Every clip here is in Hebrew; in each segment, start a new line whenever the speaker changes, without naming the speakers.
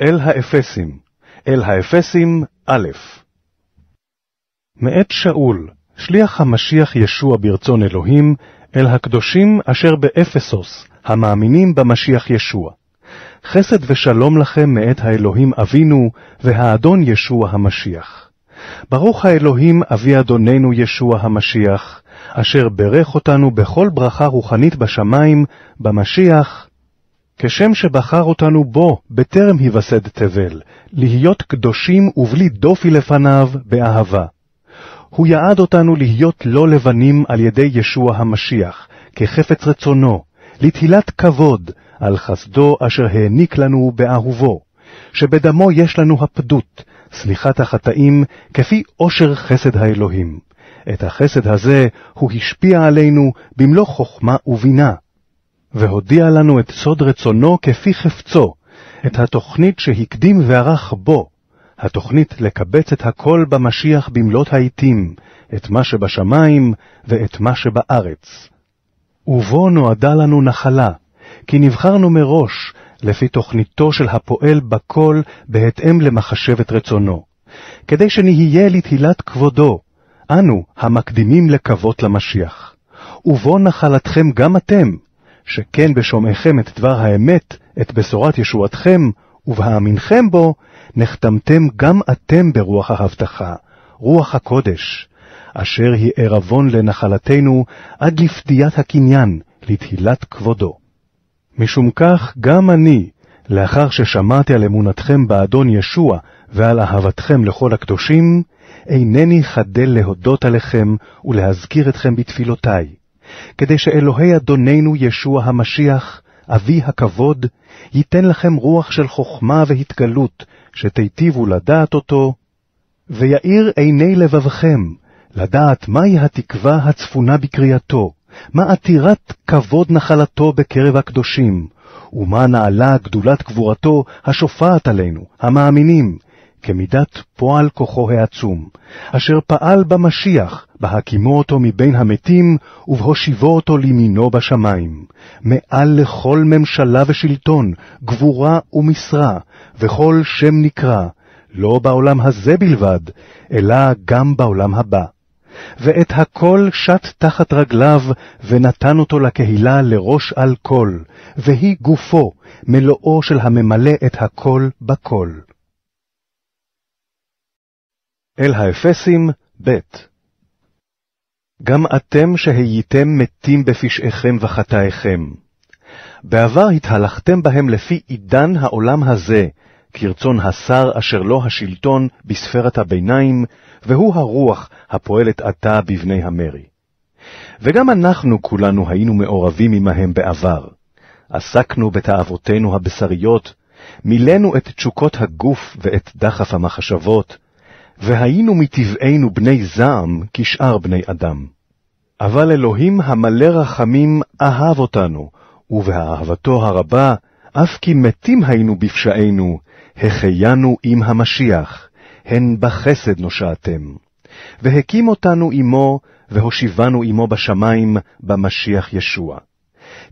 אל האפסים, אל האפסים א', מאת שאול, שליח המשיח ישוע ברצון אלוהים, אל הקדושים אשר באפסוס, המאמינים במשיח ישוע. חסד ושלום לכם מאת האלוהים אבינו והאדון ישוע המשיח. ברוך האלוהים אבי אדוננו ישוע המשיח, אשר ברך אותנו בכל ברכה רוחנית בשמיים, במשיח, כשם שבחר אותנו בו בטרם היווסד תבל, להיות קדושים ובלי דופי לפניו באהבה. הוא יעד אותנו להיות לא לבנים על ידי ישוע המשיח, כחפץ רצונו, לתהילת כבוד על חסדו אשר העניק לנו באהובו, שבדמו יש לנו הפדות, סליחת החטאים, כפי עושר חסד האלוהים. את החסד הזה הוא השפיע עלינו במלוא חוכמה ובינה, והודיע לנו את סוד רצונו כפי חפצו, את התוכנית שהקדים וערך בו, התוכנית לקבץ את הכל במשיח במלאת העתים, את מה שבשמיים ואת מה שבארץ. ובו נועדה לנו נחלה, כי נבחרנו מראש לפי תוכניתו של הפועל בכל בהתאם למחשבת רצונו, כדי שנהיה לתהילת כבודו, אנו המקדימים לקוות למשיח. ובו נחלתכם גם אתם, שכן בשומעכם את דבר האמת, את בשורת ישועתכם, ובהאמינכם בו, נחתמתם גם אתם ברוח ההבטחה, רוח הקודש, אשר היא ערבון לנחלתנו עד לפדיית הקניין, לתהילת כבודו. משום כך, גם אני, לאחר ששמעתי על אמונתכם באדון ישוע ועל אהבתכם לכל הקדושים, אינני חדל להודות עליכם ולהזכיר אתכם בתפילותיי, כדי שאלוהי אדוננו ישוע המשיח, אבי הכבוד, ייתן לכם רוח של חוכמה והתגלות, שתיטיבו לדעת אותו, ויאיר עיני לבבכם, לדעת מהי התקווה הצפונה בקריאתו, מה עתירת כבוד נחלתו בקרב הקדושים, ומה נעלה גדולת גבורתו השופעת עלינו, המאמינים, כמידת פועל כוחו העצום, אשר פעל במשיח, בהקימו אותו מבין המתים, ובהושיבו אותו לימינו בשמיים, מעל לכל ממשלה ושלטון, גבורה ומשרה, וכל שם נקרא, לא בעולם הזה בלבד, אלא גם בעולם הבא. ואת הכל שט תחת רגליו, ונתן אותו לקהילה לראש על כל, והיא גופו, מלואו של הממלא את הכל בכל. אל האפסים ב' גם אתם שהייתם מתים בפשעיכם וחטאיכם. בעבר התהלכתם בהם לפי עידן העולם הזה, כרצון השר אשר לו השלטון בספרת הביניים, והוא הרוח הפועלת עתה בבני המרי. וגם אנחנו כולנו היינו מעורבים עמהם בעבר. עסקנו בתאוותינו הבשריות, מילאנו את תשוקות הגוף ואת דחף המחשבות, והיינו מטבענו בני זעם כשאר בני אדם. אבל אלוהים המלא רחמים אהב אותנו, ובאהבתו הרבה, אף כי מתים היינו בפשענו, החיינו עם המשיח, הן בחסד נושעתם. והקים אותנו עמו, והושיבנו עמו בשמיים, במשיח ישוע.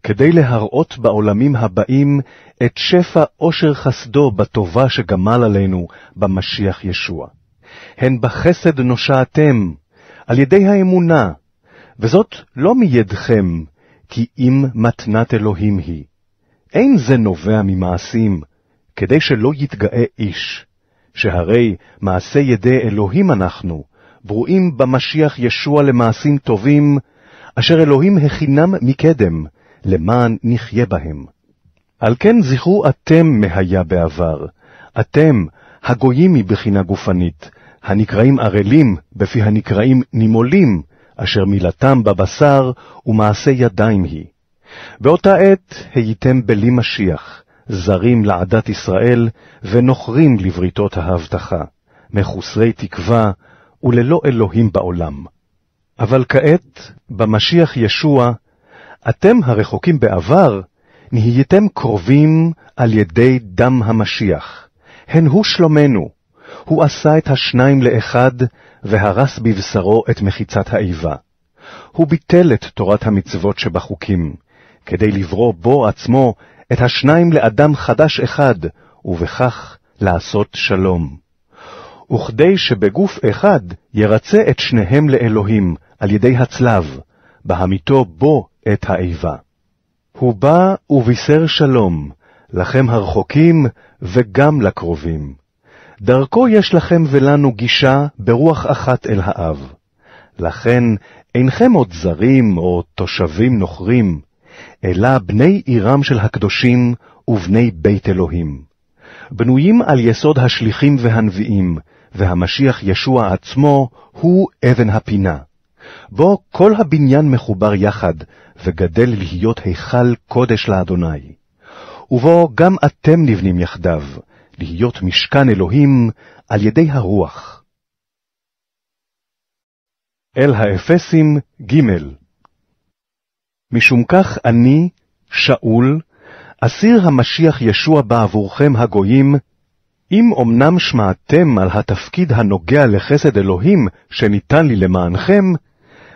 כדי להראות בעולמים הבאים את שפע עושר חסדו בטובה שגמל עלינו במשיח ישוע. הן בחסד נושעתם, על ידי האמונה, וזאת לא מידכם, כי אם מתנת אלוהים היא. אין זה נובע ממעשים, כדי שלא יתגאה איש, שהרי מעשה ידי אלוהים אנחנו, ברואים במשיח ישוע למעשים טובים, אשר אלוהים הכינם מקדם, למען נחיה בהם. על כן זכרו אתם מהיה בעבר, אתם, הגויים מבחינה גופנית, הנקראים ערלים, בפי הנקראים נימולים, אשר מילתם בבשר ומעשה ידיים היא. באותה עת הייתם בלי משיח, זרים לעדת ישראל, ונוכרים לבריתות ההבטחה, מחוסרי תקווה וללא אלוהים בעולם. אבל כעת, במשיח ישוע, אתם הרחוקים בעבר, נהייתם קרובים על ידי דם המשיח. הן הוא שלומנו, הוא עשה את השניים לאחד, והרס בבשרו את מחיצת האיבה. הוא ביטל את תורת המצוות שבחוקים, כדי לברוא בו עצמו את השניים לאדם חדש אחד, ובכך לעשות שלום. וכדי שבגוף אחד ירצה את שניהם לאלוהים על ידי הצלב, בהמיתו בו את האיבה. הוא בא ובישר שלום, לכם הרחוקים וגם לקרובים, דרכו יש לכם ולנו גישה ברוח אחת אל האב. לכן אינכם עוד זרים או תושבים נוכרים, אלא בני עירם של הקדושים ובני בית אלוהים. בנויים על יסוד השליחים והנביאים, והמשיח ישוע עצמו הוא אבן הפינה. בו כל הבניין מחובר יחד, וגדל להיות היכל קודש לאדוני. ובו גם אתם נבנים יחדיו, להיות משכן אלוהים על ידי הרוח. אל האפסים ג' משום כך אני, שאול, אסיר המשיח ישוע בעבורכם הגויים, אם אמנם שמעתם על התפקיד הנוגע לחסד אלוהים שניתן לי למענכם,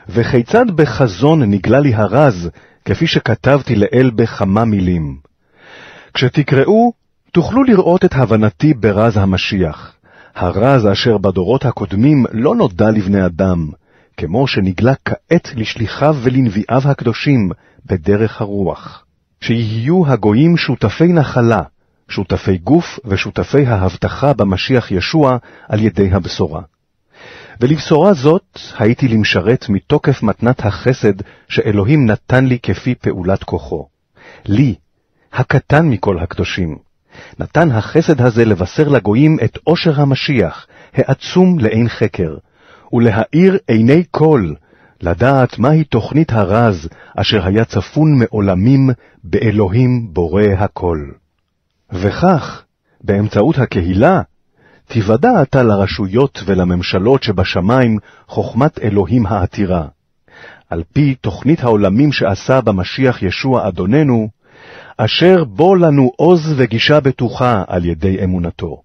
וכיצד בחזון נגלה לי הרז, כפי שכתבתי לאל בכמה מילים. כשתקראו, תוכלו לראות את הבנתי ברז המשיח. הרז אשר בדורות הקודמים לא נודע לבני אדם, כמו שנגלה כעת לשליחיו ולנביאיו הקדושים בדרך הרוח. שיהיו הגויים שותפי נחלה, שותפי גוף ושותפי ההבטחה במשיח ישוע על ידי הבשורה. ולבשורה זאת הייתי למשרת מתוקף מתנת החסד שאלוהים נתן לי כפי פעולת כוחו. לי, הקטן מכל הקדושים, נתן החסד הזה לבשר לגויים את עושר המשיח, העצום לאין חקר, ולהאיר עיני כל, לדעת מהי תוכנית הרז אשר היה צפון מעולמים באלוהים בורא הכל. וכך, באמצעות הקהילה, תיוודע עתה לרשויות ולממשלות שבשמיים חוכמת אלוהים העתירה. על פי תוכנית העולמים שעשה במשיח ישוע אדוננו, אשר בו לנו עוז וגישה בטוחה על ידי אמונתו.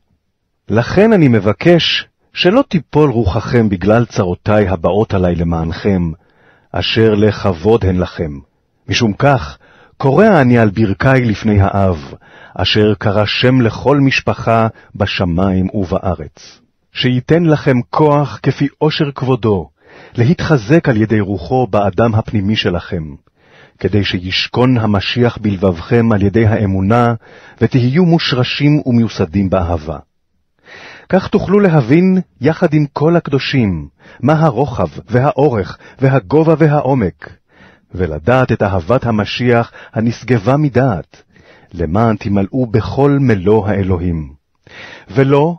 לכן אני מבקש שלא תיפול רוחכם בגלל צרותי הבאות עלי למענכם, אשר לכבוד הן לכם. משום כך, קורע אני על ברכי לפני האב, אשר קרא שם לכל משפחה בשמיים ובארץ. שייתן לכם כוח כפי עושר כבודו, להתחזק על ידי רוחו באדם הפנימי שלכם, כדי שישכון המשיח בלבבכם על ידי האמונה, ותהיו מושרשים ומיוסדים באהבה. כך תוכלו להבין, יחד עם כל הקדושים, מה הרוחב והאורך והגובה והעומק, ולדעת את אהבת המשיח הנשגבה מדעת, למען תמלאו בכל מלוא האלוהים. ולא,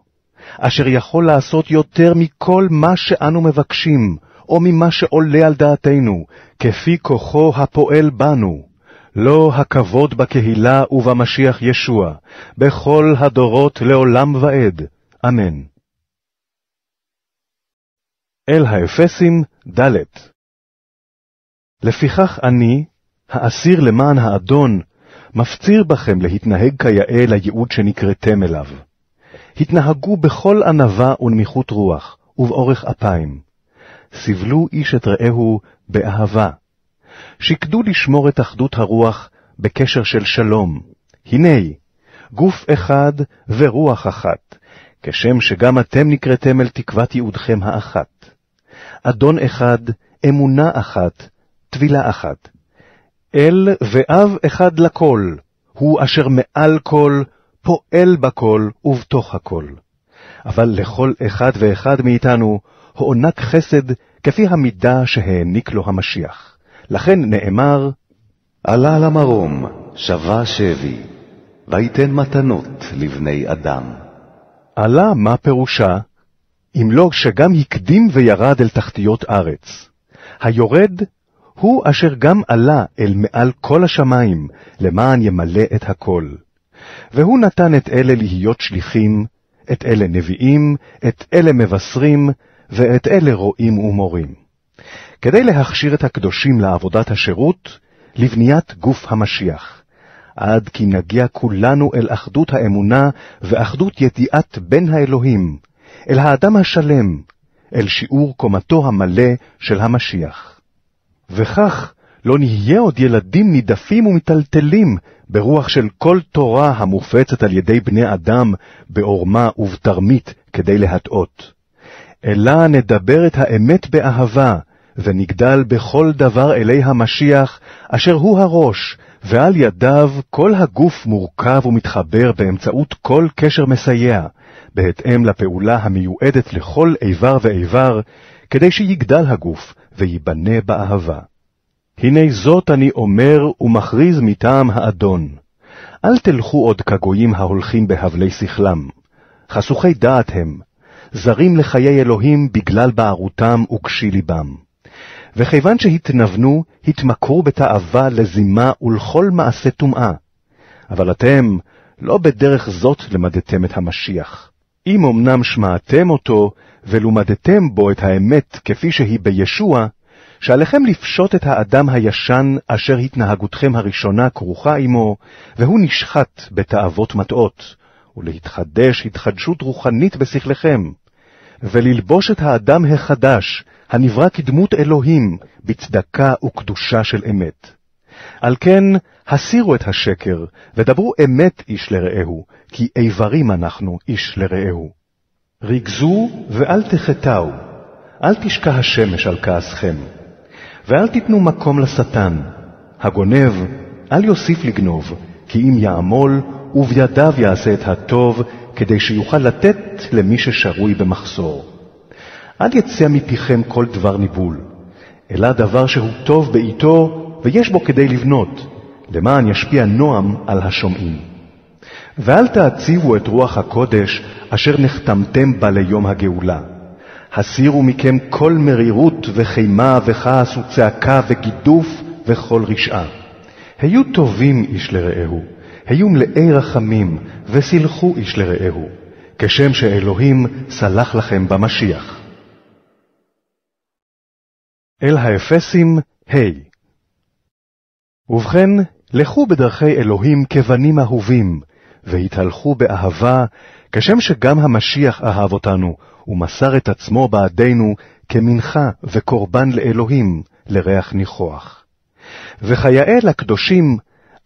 אשר יכול לעשות יותר מכל מה שאנו מבקשים, או ממה שעולה על דעתנו, כפי כוחו הפועל בנו. לא הכבוד בקהילה ובמשיח ישוע, בכל הדורות לעולם ועד. אמן. אל האפסים, ד. לפיכך אני, האסיר למען האדון, מפציר בכם להתנהג כיאה לייעוד שנקראתם אליו. התנהגו בכל ענווה ונמיכות רוח, ובאורך אפיים. סבלו איש את רעהו באהבה. שקדו לשמור את אחדות הרוח בקשר של שלום. הנה, גוף אחד ורוח אחת, כשם שגם אתם נקראתם אל תקוות ייעודכם האחת. אדון אחד, אמונה אחת, טבילה אחת. אל ואב אחד לכל, הוא אשר מעל כל, פועל בכל ובתוך הכל. אבל לכל אחד ואחד מאיתנו הוענק חסד כפי המידה שהעניק לו המשיח. לכן נאמר, עלה למרום, שבה שבי, ויתן מתנות לבני אדם. עלה מה פירושה, אם לא שגם הקדים וירד אל תחתיות ארץ. היורד הוא אשר גם עלה אל מעל כל השמיים, למען ימלא את הכל. והוא נתן את אלה להיות שליחים, את אלה נביאים, את אלה מבשרים, ואת אלה רואים ומורים. כדי להכשיר את הקדושים לעבודת השירות, לבניית גוף המשיח, עד כי נגיע כולנו אל אחדות האמונה ואחדות ידיעת בן האלוהים, אל האדם השלם, אל שיעור קומתו המלא של המשיח. וכך לא נהיה עוד ילדים נידפים ומיטלטלים ברוח של כל תורה המופצת על ידי בני אדם בעורמה ובתרמית כדי להטעות. אלא נדבר את האמת באהבה, ונגדל בכל דבר אלי המשיח, אשר הוא הראש, ועל ידיו כל הגוף מורכב ומתחבר באמצעות כל קשר מסייע, בהתאם לפעולה המיועדת לכל איבר ואיבר, כדי שיגדל הגוף וייבנה באהבה. הנה זאת אני אומר ומכריז מטעם האדון. אל תלכו עוד כגויים ההולכים בהבלי שכלם. חסוכי דעת הם, זרים לחיי אלוהים בגלל בערותם וקשי ליבם. וכיוון שהתנוונו, התמכרו בתאווה לזימה ולכל מעשה טומאה. אבל אתם, לא בדרך זאת למדתם את המשיח. אם אמנם שמעתם אותו, ולומדתם בו את האמת כפי שהיא בישוע, שעליכם לפשוט את האדם הישן אשר התנהגותכם הראשונה כרוכה עמו, והוא נשחט בתאוות מטעות, ולהתחדש התחדשות רוחנית בשכלכם, וללבוש את האדם החדש, הנברא כדמות אלוהים, בצדקה וקדושה של אמת. על כן, הסירו את השקר, ודברו אמת איש לרעהו, כי איברים אנחנו איש לרעהו. ריגזו ואל תחטאו, אל תשקע השמש על כעסכם, ואל תיתנו מקום לשטן, הגונב, אל יוסיף לגנוב, כי אם יעמול, ובידיו יעשה את הטוב, כדי שיוכל לתת למי ששרוי במחסור. אל יצא מפיכם כל דבר ניבול, אלא דבר שהוא טוב בעיתו, ויש בו כדי לבנות, למען ישפיע נועם על השומעים. ואל תעציבו את רוח הקודש, אשר נחתמתם בה ליום הגאולה. הסירו מכם כל מרירות וחימה וכעס וצעקה וגידוף וכל רשעה. היו טובים איש לרעהו, היו מלאי רחמים, וסילחו איש לרעהו, כשם שאלוהים סלח לכם במשיח. אל האפסים, ה. ובכן, לכו בדרכי אלוהים כבנים אהובים, והתהלכו באהבה, כשם שגם המשיח אהב אותנו, ומסר את עצמו בעדינו כמנחה וקורבן לאלוהים, לריח ניחוח. וכיאה לקדושים,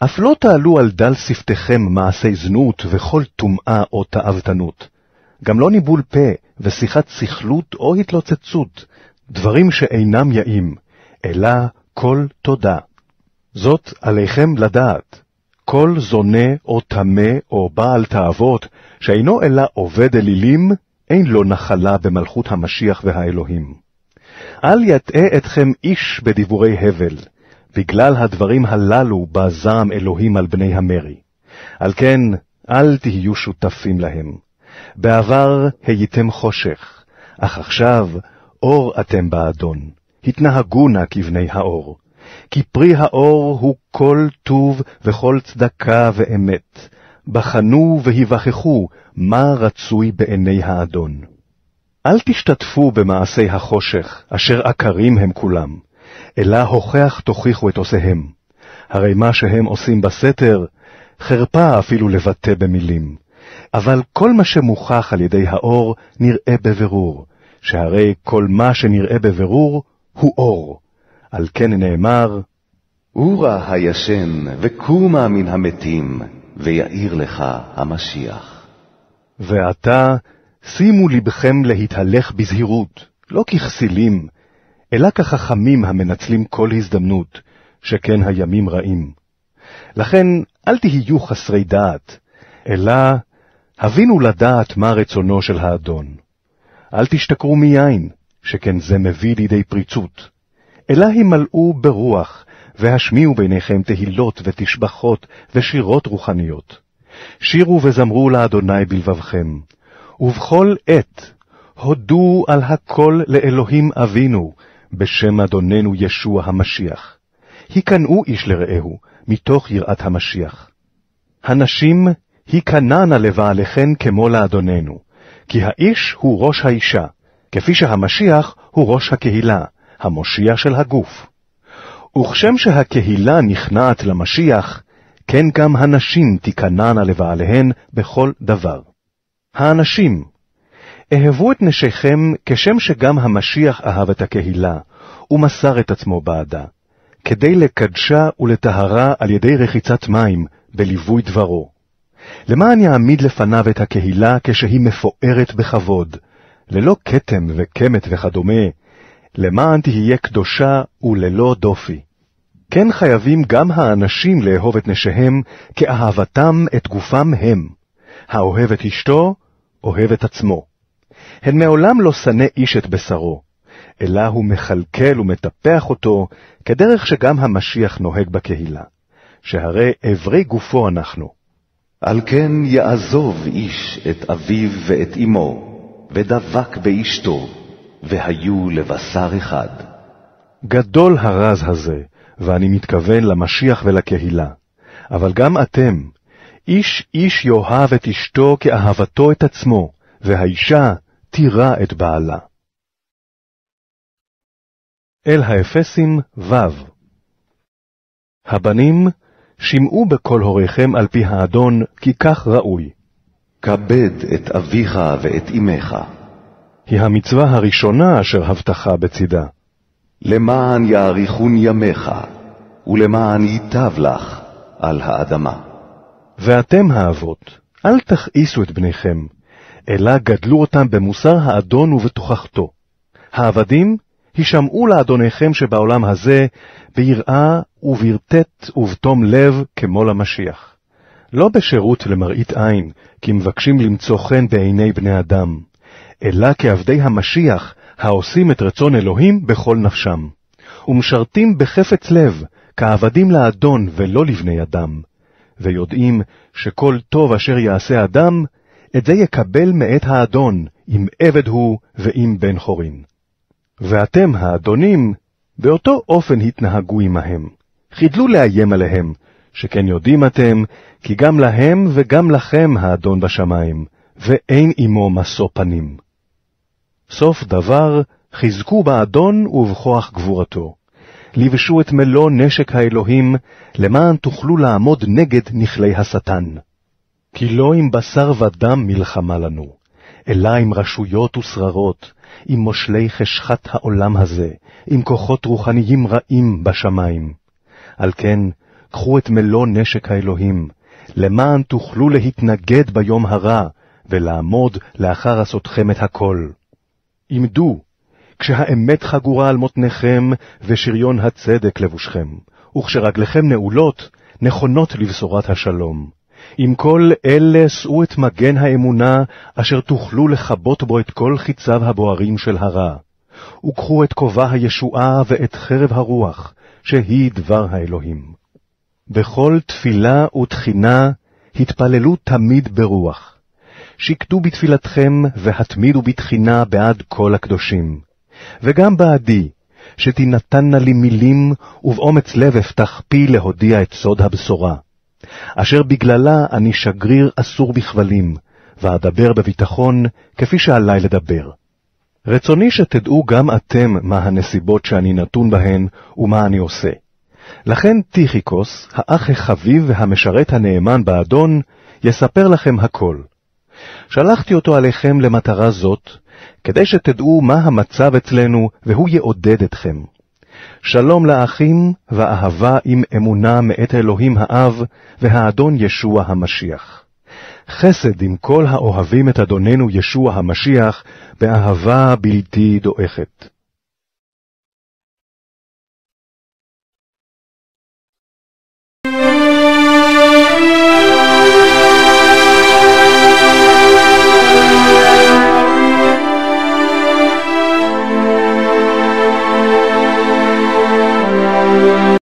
אף לא תעלו על דל שפתיכם מעשי זנות וכל טומאה או תאוותנות. גם לא ניבול פה ושיחת סכלות או התלוצצות, דברים שאינם יאים, אלא כל תודה. זאת עליכם לדעת. כל זונה או טמא או בעל תאוות, שאינו אלא עובד אלילים, אין לו נחלה במלכות המשיח והאלוהים. אל יטעה אתכם איש בדיבורי הבל, בגלל הדברים הללו בא זעם אלוהים על בני המרי. על כן, אל תהיו שותפים להם. בעבר הייתם חושך, אך עכשיו אור אתם באדון. התנהגו נא כבני האור. כי פרי האור הוא כל טוב וכל צדקה ואמת. בחנו והיווכחו מה רצוי בעיני האדון. אל תשתתפו במעשי החושך, אשר עקרים הם כולם. אלא הוכח תוכיחו את עושיהם. הרי מה שהם עושים בסתר, חרפה אפילו לבטא במילים. אבל כל מה שמוכח על ידי האור נראה בבירור, שהרי כל מה שנראה בבירור הוא אור. על כן נאמר, אורה הישן וקומה מן המתים, ויאיר לך המשיח. ועתה, שימו לבכם להתהלך בזהירות, לא ככסילים, אלא כחכמים המנצלים כל הזדמנות, שכן הימים רעים. לכן אל תהיו חסרי דעת, אלא הבינו לדעת מה רצונו של האדון. אל תשתכרו מיין, שכן זה מביא לידי פריצות, אלא הימלאו ברוח, והשמיעו ביניכם תהילות ותשבחות ושירות רוחניות. שירו וזמרו לאדוני בלבבכם, ובכל עת הודו על הכל לאלוהים אבינו, בשם אדוננו ישוע המשיח. היכנעו איש לרעהו, מתוך יראת המשיח. הנשים היכנענה לבעליכן כמו לאדוננו, כי האיש הוא ראש האישה, כפי שהמשיח הוא ראש הקהילה, המושיע של הגוף. וכשם שהקהילה נכנעת למשיח, כן גם הנשים תיכנענה לבעליהן בכל דבר. האנשים, אהבו את נשיכם כשם שגם המשיח אהב את הקהילה, ומסר את עצמו בעדה, כדי לקדשה ולטהרה על ידי רחיצת מים, בליווי דברו. למען יעמיד לפניו את הקהילה כשהיא מפוארת בכבוד, ללא כתם וקמת וכדומה, למען תהיה קדושה וללא דופי. כן חייבים גם האנשים לאהוב את נשיהם כאהבתם את גופם הם. האוהב את אשתו, אוהב את עצמו. הן מעולם לא שנא איש את בשרו, אלא הוא מכלכל ומטפח אותו, כדרך שגם המשיח נוהג בקהילה, שהרי אברי גופו אנחנו. על כן יעזוב איש את אביו ואת אמו, ודבק באשתו, והיו לבשר אחד. גדול הרז הזה, ואני מתכוון למשיח ולקהילה. אבל גם אתם, איש איש יאהב את אשתו כאהבתו את עצמו, והאישה מתירה את בעלה. אל האפסים ו. הבנים, שמעו בקול הוריכם על פי האדון, כי כך ראוי. כבד את אביך ואת אמך. היא המצווה הראשונה אשר הבטחה בצדה. למען יאריכון ימיך, ולמען ייטב לך על האדמה. ואתם האבות, אל תכעיסו את בניכם, אלא גדלו אותם במוסר האדון ובתוכחתו. העבדים, הישמעו לאדוניכם שבעולם הזה, ביראה וברטט ובתום לב כמו למשיח. לא בשירות למראית עין, כי מבקשים למצוא חן בעיני בני אדם, אלא כעבדי המשיח, העושים את רצון אלוהים בכל נפשם, ומשרתים בחפץ לב, כעבדים לאדון ולא לבני אדם, ויודעים שכל טוב אשר יעשה אדם, את זה יקבל מאת האדון, אם עבד הוא ואם בן חורין. ואתם, האדונים, באותו אופן התנהגו עמהם. חידלו לאיים עליהם, שכן יודעים אתם, כי גם להם וגם לכם האדון בשמיים, ואין עמו משוא פנים. סוף דבר, חזקו באדון ובכוח גבורתו. לבשו את מלוא נשק האלוהים, למען תוכלו לעמוד נגד נכלי השטן. כי לא עם בשר ודם מלחמה לנו, אלא עם רשויות ושררות, עם מושלי חשכת העולם הזה, עם כוחות רוחניים רעים בשמיים. על כן, קחו את מלוא נשק האלוהים, למען תוכלו להתנגד ביום הרע, ולעמוד לאחר עשותכם את הכל. עמדו, כשהאמת חגורה על מותניכם, ושריון הצדק לבושכם, וכשרגליכם נעולות, נכונות לבשורת השלום. עם כל אלה שאו את מגן האמונה, אשר תוכלו לכבות בו את כל חיציו הבוערים של הרע. וקחו את כובע הישועה ואת חרב הרוח, שהיא דבר האלוהים. בכל תפילה ותחינה התפללו תמיד ברוח. שקטו בתפילתכם והתמידו בתחינה בעד כל הקדושים. וגם בעדי, שתינתנה לי מילים, ובאומץ לב אפתח פי להודיע את סוד הבשורה. אשר בגללה אני שגריר אסור בכבלים, ואדבר בביטחון כפי שעלי לדבר. רצוני שתדעו גם אתם מה הנסיבות שאני נתון בהן ומה אני עושה. לכן טיכיקוס, האח החביב והמשרת הנאמן באדון, יספר לכם הכל. שלחתי אותו עליכם למטרה זאת, כדי שתדעו מה המצב אצלנו, והוא יעודד אתכם. שלום לאחים ואהבה עם אמונה מאת אלוהים האב והאדון ישוע המשיח. חסד עם כל האוהבים את אדוננו ישוע המשיח באהבה בלתי דועכת.